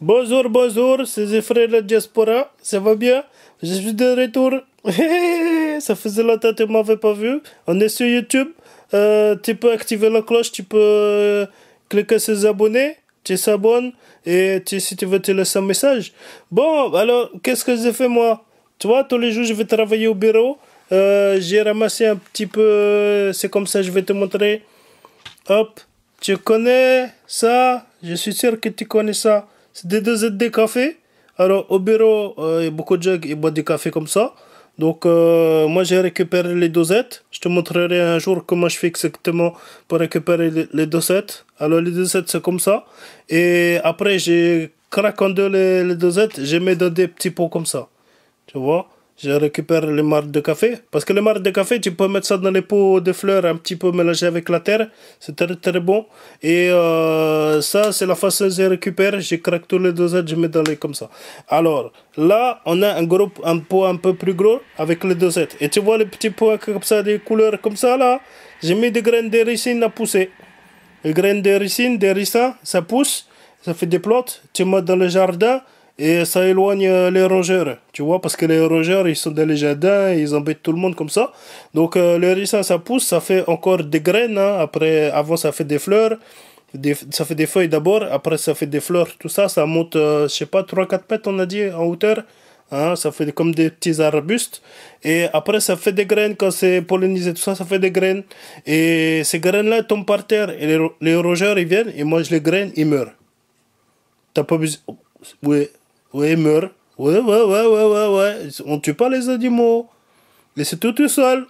Bonjour, bonjour, c'est les frères de la diaspora, ça va bien Je suis de retour. ça faisait longtemps que tu m'avais pas vu. On est sur YouTube. Euh, tu peux activer la cloche, tu peux euh, cliquer sur abonnés, tu s'abonnes et si tu veux, te laisser un message. Bon, alors, qu'est-ce que j'ai fait moi Toi, tous les jours, je vais travailler au bureau. Euh, j'ai ramassé un petit peu, c'est comme ça, je vais te montrer. Hop, tu connais ça Je suis sûr que tu connais ça. C'est des dosettes de café, Alors, au bureau, euh, il y a beaucoup de gens qui boivent du café comme ça. Donc, euh, moi, j'ai récupéré les dosettes. Je te montrerai un jour comment je fais exactement pour récupérer les, dosettes. Alors, les dosettes, c'est comme ça. Et après, j'ai craqué en deux les, les dosettes. Je mets dans des petits pots comme ça. Tu vois je récupère les marques de café. Parce que les marques de café, tu peux mettre ça dans les pots de fleurs, un petit peu mélangé avec la terre. C'est très très bon. Et euh, ça, c'est la façon que je récupère. Je craque tous les dosettes je mets dans les comme ça. Alors, là, on a un groupe un pot un peu plus gros avec les dosettes. Et tu vois les petits pots comme ça, des couleurs comme ça là. J'ai mis des graines de ricine à pousser. Les graines de ricine, des ricins, ça pousse, ça fait des plantes. Tu mets dans le jardin et ça éloigne euh, les rongeurs, tu vois, parce que les rongeurs, ils sont dans les jardins, ils embêtent tout le monde comme ça. Donc euh, le ricin, ça pousse, ça fait encore des graines, hein. après, avant ça fait des fleurs, ça fait des feuilles d'abord, après ça fait des fleurs, tout ça, ça monte, je euh, je sais pas, 3-4 mètres, on a dit, en hauteur. Hein. ça fait comme des petits arbustes et après ça fait des graines quand c'est pollinisé tout ça ça fait des graines et ces graines là tombent par terre et les, les rongeurs ils viennent ils mangent les graines ils meurent t'as pas besoin oh, oui Ouais, meurt. Ouais, ouais, ouais, ouais, ouais, ouais. On tue pas les animaux. Laissez-tout tout seul.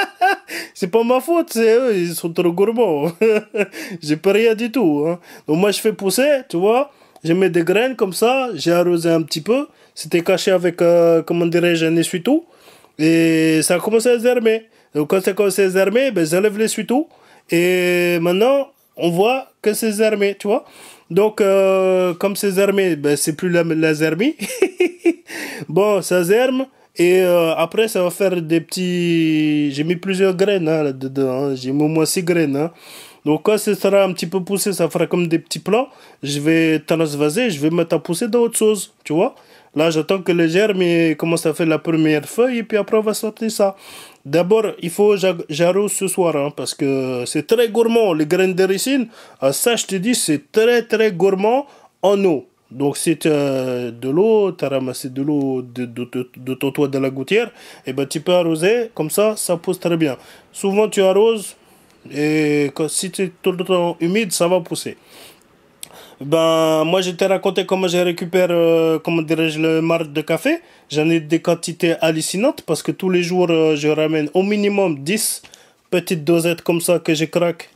c'est pas ma faute, c'est ils sont trop gourmands. j'ai pas rien du tout. Hein. Donc moi, je fais pousser, tu vois. Je mets des graines comme ça, j'ai arrosé un petit peu. C'était caché avec, euh, comment dirais-je, un essuie-tout. Et ça a commencé à germer. Donc quand ça a commencé à germer, ben, j'enlève l'essuie-tout. Et maintenant, on voit que c'est zermé, tu vois. Donc, euh, comme c'est zermé, ben, c'est plus la, la zermie. bon, ça zerme. Et euh, après, ça va faire des petits... J'ai mis plusieurs graines hein, là-dedans. Hein. J'ai mis au moins six graines. Hein. Donc, quand ce sera un petit peu poussé, ça fera comme des petits plants. Je vais transvaser, je vais mettre à pousser dans autre tu vois. Là, j'attends que les germes commencent à faire la première feuille et puis après, on va sortir ça. D'abord, il faut j'arrose ce soir hein, parce que c'est très gourmand. Les graines de ricine, ah, ça, je te dis, c'est très très gourmand en eau. Donc, si tu as de l'eau, tu as ramassé de l'eau de, ton toit de la gouttière, et ben, tu peux arroser, comme ça, ça pousse très bien. Souvent, tu arroses, et si tu es tout le temps humide, ça va pousser. Ben, moi, je t'ai raconté comment je récupère, euh, comment dirais-je, le marc de café. J'en ai des quantités hallucinantes parce que tous les jours, euh, je ramène au minimum 10 petites dosettes comme ça que je craque